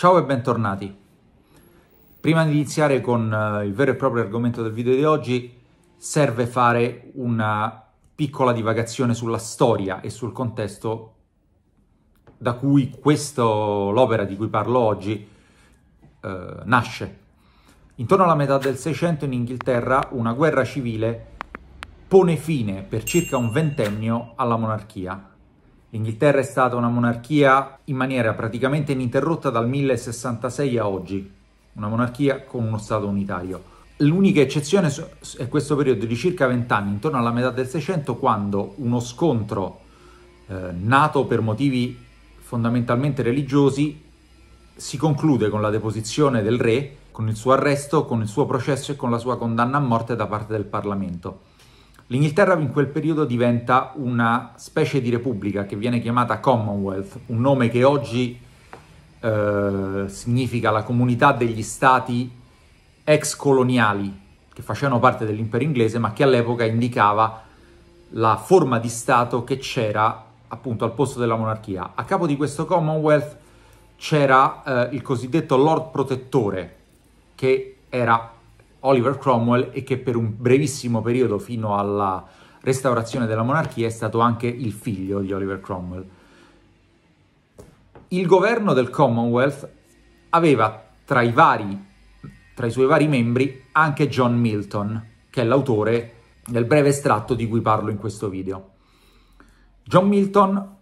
Ciao e bentornati. Prima di iniziare con eh, il vero e proprio argomento del video di oggi, serve fare una piccola divagazione sulla storia e sul contesto da cui questo, l'opera di cui parlo oggi eh, nasce. Intorno alla metà del Seicento in Inghilterra una guerra civile pone fine per circa un ventennio alla monarchia L'Inghilterra è stata una monarchia in maniera praticamente ininterrotta dal 1066 a oggi, una monarchia con uno Stato unitario. L'unica eccezione è questo periodo di circa vent'anni, intorno alla metà del Seicento, quando uno scontro eh, nato per motivi fondamentalmente religiosi si conclude con la deposizione del re, con il suo arresto, con il suo processo e con la sua condanna a morte da parte del Parlamento. L'Inghilterra in quel periodo diventa una specie di repubblica che viene chiamata Commonwealth, un nome che oggi eh, significa la comunità degli stati ex coloniali che facevano parte dell'impero inglese ma che all'epoca indicava la forma di Stato che c'era appunto al posto della monarchia. A capo di questo Commonwealth c'era eh, il cosiddetto Lord Protettore, che era Oliver Cromwell e che per un brevissimo periodo fino alla restaurazione della monarchia è stato anche il figlio di Oliver Cromwell. Il governo del Commonwealth aveva tra i, vari, tra i suoi vari membri anche John Milton, che è l'autore del breve estratto di cui parlo in questo video. John Milton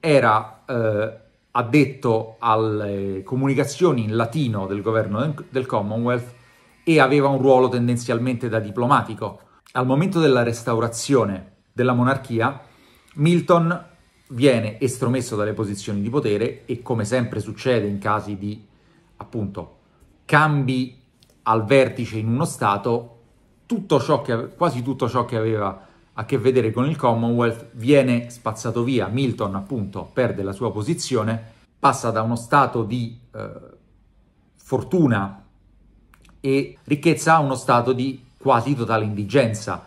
era eh, addetto alle comunicazioni in latino del governo del Commonwealth e aveva un ruolo tendenzialmente da diplomatico. Al momento della restaurazione della monarchia, Milton viene estromesso dalle posizioni di potere e come sempre succede in casi di appunto cambi al vertice in uno stato, tutto che, quasi tutto ciò che aveva a che vedere con il Commonwealth viene spazzato via. Milton appunto perde la sua posizione, passa da uno stato di eh, fortuna e ricchezza a uno stato di quasi totale indigenza.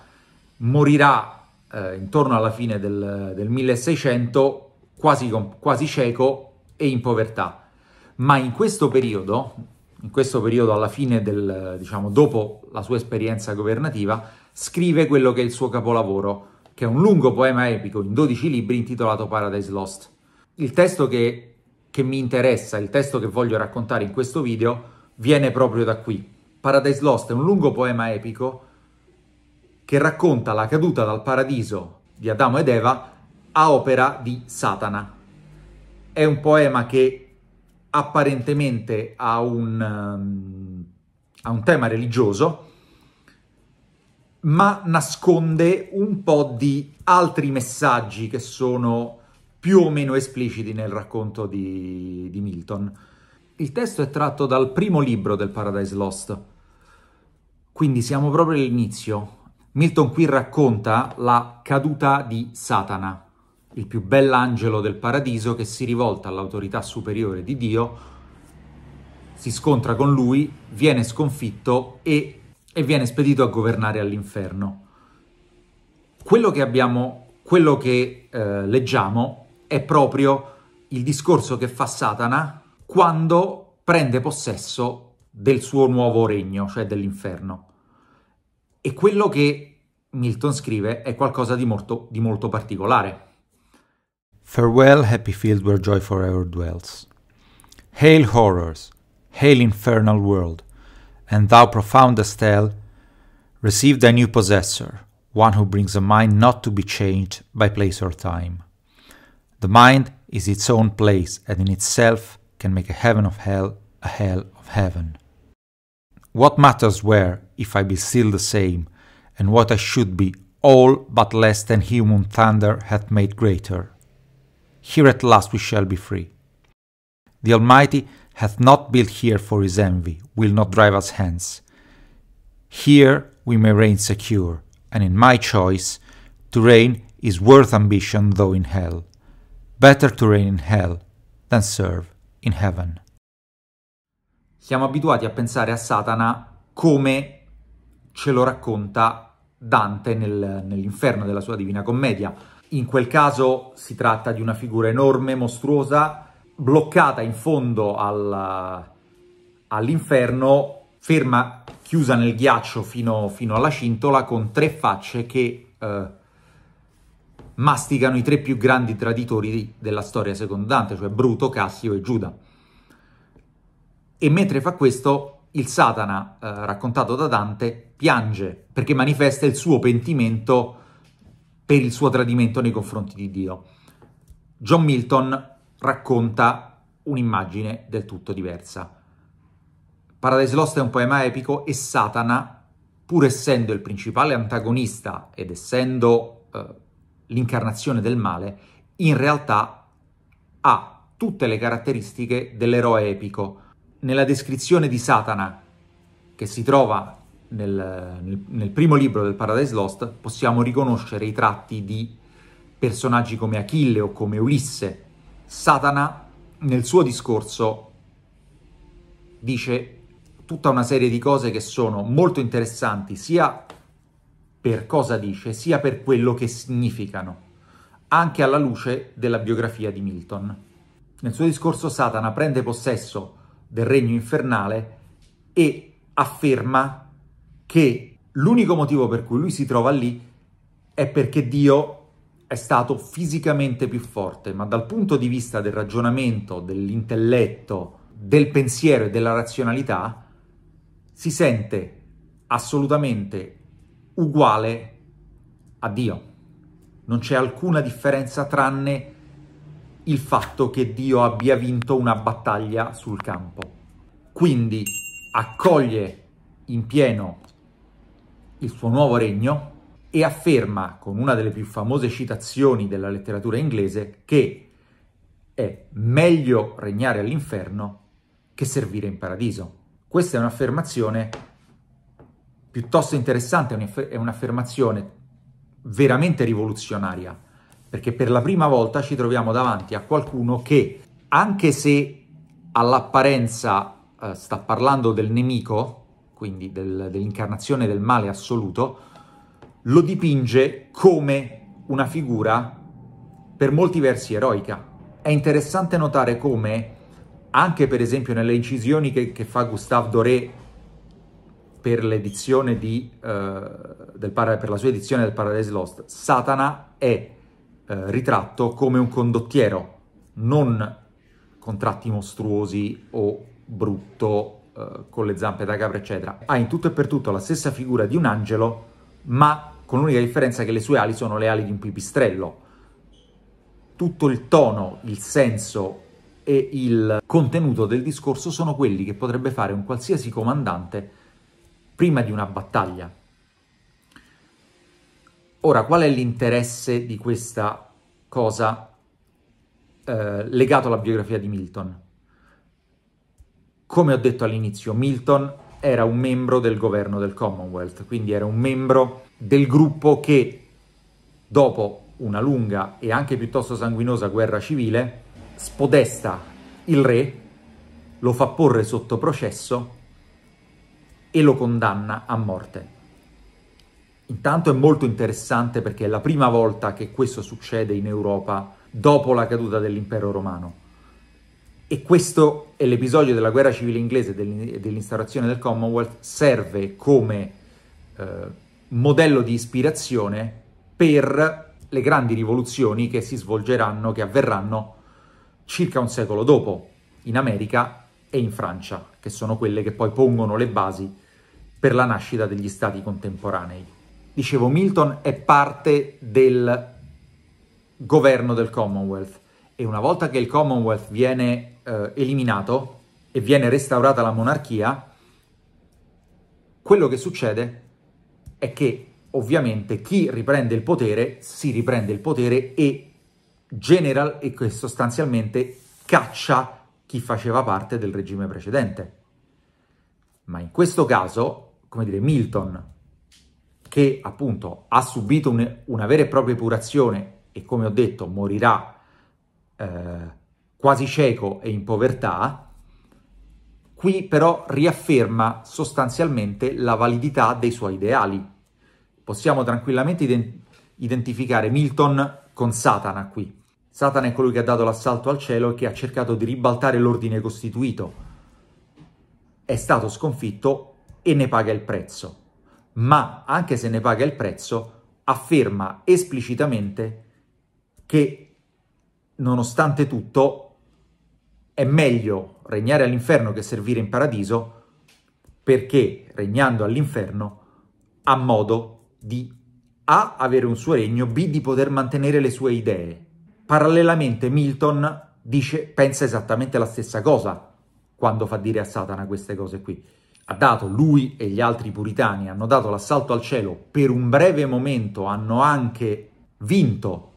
Morirà eh, intorno alla fine del, del 1600 quasi, quasi cieco e in povertà. Ma in questo periodo, in questo periodo alla fine del, diciamo, dopo la sua esperienza governativa, scrive quello che è il suo capolavoro, che è un lungo poema epico in 12 libri intitolato Paradise Lost. Il testo che, che mi interessa, il testo che voglio raccontare in questo video, viene proprio da qui. Paradise Lost è un lungo poema epico che racconta la caduta dal paradiso di Adamo ed Eva a opera di Satana. È un poema che apparentemente ha un, um, ha un tema religioso, ma nasconde un po' di altri messaggi che sono più o meno espliciti nel racconto di, di Milton. Il testo è tratto dal primo libro del Paradise Lost, quindi siamo proprio all'inizio. Milton qui racconta la caduta di Satana, il più bell'angelo del paradiso che si rivolta all'autorità superiore di Dio, si scontra con lui, viene sconfitto e, e viene spedito a governare all'inferno. Quello che abbiamo, quello che eh, leggiamo è proprio il discorso che fa Satana quando prende possesso del suo nuovo regno, cioè dell'inferno. E quello che Milton scrive è qualcosa di molto, di molto particolare. Farewell, happy field where joy forever dwells. Hail horrors, hail infernal world, and thou profoundest hell, receive thy new possessor, one who brings a mind not to be changed by place or time. The mind is its own place and in itself can make a heaven of hell a hell of heaven. What matters where, if I be still the same, and what I should be, all but less than human thunder hath made greater. Here at last we shall be free. The Almighty hath not built here for his envy, will not drive us hence. Here we may reign secure, and in my choice, to reign is worth ambition though in hell. Better to reign in hell than serve in heaven. Siamo abituati a pensare a Satana come ce lo racconta Dante nel, nell'inferno della sua Divina Commedia. In quel caso si tratta di una figura enorme, mostruosa, bloccata in fondo al, all'inferno, ferma, chiusa nel ghiaccio fino, fino, alla cintola, con tre facce che eh, masticano i tre più grandi traditori della storia secondo Dante, cioè Bruto, Cassio e Giuda. E mentre fa questo, il Satana, eh, raccontato da Dante, piange perché manifesta il suo pentimento per il suo tradimento nei confronti di Dio. John Milton racconta un'immagine del tutto diversa. Paradise Lost è un poema epico e Satana, pur essendo il principale antagonista ed essendo eh, l'incarnazione del male, in realtà ha tutte le caratteristiche dell'eroe epico. Nella descrizione di Satana, che si trova nel, nel, nel primo libro del Paradise Lost, possiamo riconoscere i tratti di personaggi come Achille o come Ulisse. Satana, nel suo discorso, dice tutta una serie di cose che sono molto interessanti sia per cosa dice, sia per quello che significano, anche alla luce della biografia di Milton. Nel suo discorso Satana prende possesso del regno infernale e afferma che l'unico motivo per cui lui si trova lì è perché Dio è stato fisicamente più forte, ma dal punto di vista del ragionamento, dell'intelletto, del pensiero e della razionalità, si sente assolutamente uguale a Dio. Non c'è alcuna differenza tranne il fatto che Dio abbia vinto una battaglia sul campo. Quindi accoglie in pieno il suo nuovo regno e afferma con una delle più famose citazioni della letteratura inglese che è meglio regnare all'inferno che servire in paradiso. Questa è un'affermazione piuttosto interessante, è un'affermazione veramente rivoluzionaria, perché per la prima volta ci troviamo davanti a qualcuno che, anche se all'apparenza eh, sta parlando del nemico, quindi del, dell'incarnazione del male assoluto, lo dipinge come una figura per molti versi eroica. È interessante notare come, anche per esempio nelle incisioni che, che fa Gustave Doré per, di, uh, para- per la sua edizione del Paradise Lost, Satana è uh, ritratto come un condottiero, non con tratti mostruosi o brutto eh, con le zampe da capra, eccetera. Ha in tutto e per tutto la stessa figura di un angelo, ma con l'unica differenza che le sue ali sono le ali di un pipistrello. Tutto il tono, il senso e il contenuto del discorso sono quelli che potrebbe fare un qualsiasi comandante prima di una battaglia. Ora, qual è l'interesse di questa cosa eh, legato alla biografia di Milton? Come ho detto all'inizio, Milton era un membro del governo del Commonwealth, quindi era un membro del gruppo che dopo una lunga e anche piuttosto sanguinosa guerra civile spodesta il re, lo fa porre sotto processo e lo condanna a morte. Intanto è molto interessante perché è la prima volta che questo succede in Europa dopo la caduta dell'impero romano. E questo è l'episodio della guerra civile inglese e dell'instaurazione del Commonwealth serve come eh, modello di ispirazione per le grandi rivoluzioni che si svolgeranno, che avverranno circa un secolo dopo in America e in Francia, che sono quelle che poi pongono le basi per la nascita degli stati contemporanei. Dicevo, Milton è parte del governo del Commonwealth e una volta che il Commonwealth viene eh, eliminato e viene restaurata la monarchia, quello che succede è che ovviamente chi riprende il potere si riprende il potere e general e sostanzialmente caccia chi faceva parte del regime precedente. Ma in questo caso, come dire, Milton, che appunto ha subito un, una vera e propria epurazione e come ho detto morirà eh, quasi cieco e in povertà, qui però riafferma sostanzialmente la validità dei suoi ideali. Possiamo tranquillamente ident- identificare Milton con Satana qui, Satana è colui che ha dato l'assalto al cielo e che ha cercato di ribaltare l'ordine costituito. È stato sconfitto e ne paga il prezzo. Ma anche se ne paga il prezzo, afferma esplicitamente che nonostante tutto è meglio regnare all'inferno che servire in paradiso perché regnando all'inferno ha modo di A avere un suo regno, B di poter mantenere le sue idee Parallelamente Milton dice, pensa esattamente la stessa cosa quando fa dire a Satana queste cose qui. Ha dato, lui e gli altri puritani hanno dato l'assalto al cielo, per un breve momento hanno anche vinto,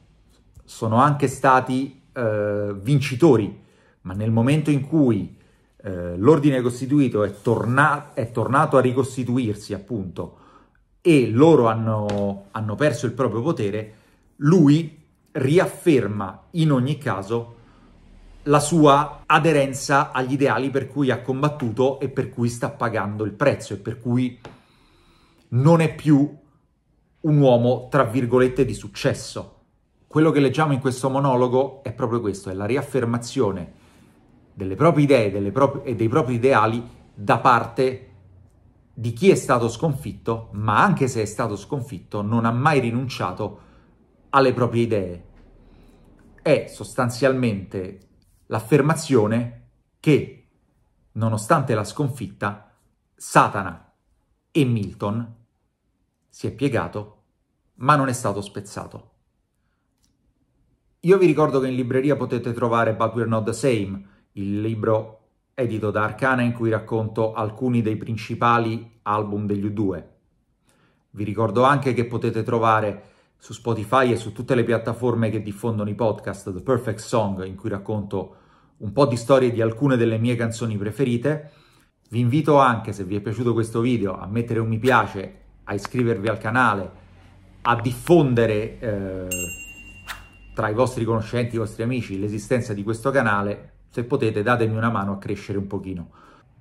sono anche stati eh, vincitori, ma nel momento in cui eh, l'ordine costituito è, torna- è, tornato a ricostituirsi, appunto, e loro hanno, hanno perso il proprio potere, lui riafferma in ogni caso la sua aderenza agli ideali per cui ha combattuto e per cui sta pagando il prezzo e per cui non è più un uomo, tra virgolette, di successo. Quello che leggiamo in questo monologo è proprio questo, è la riaffermazione delle proprie idee delle prop- e dei propri ideali da parte di chi è stato sconfitto, ma anche se è stato sconfitto non ha mai rinunciato a alle proprie idee. È sostanzialmente l'affermazione che, nonostante la sconfitta, Satana e Milton si è piegato, ma non è stato spezzato. Io vi ricordo che in libreria potete trovare But We're Not The Same, il libro edito da Arcana in cui racconto alcuni dei principali album degli U2. Vi ricordo anche che potete trovare su Spotify e su tutte le piattaforme che diffondono i podcast The Perfect Song, in cui racconto un po' di storie di alcune delle mie canzoni preferite. Vi invito anche, se vi è piaciuto questo video, a mettere un mi piace, a iscrivervi al canale, a diffondere eh, tra i vostri conoscenti, i vostri amici, l'esistenza di questo canale. Se potete, datemi una mano a crescere un pochino.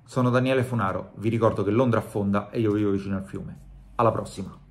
Sono Daniele Funaro, vi ricordo che Londra affonda e io vivo vicino al fiume. Alla prossima!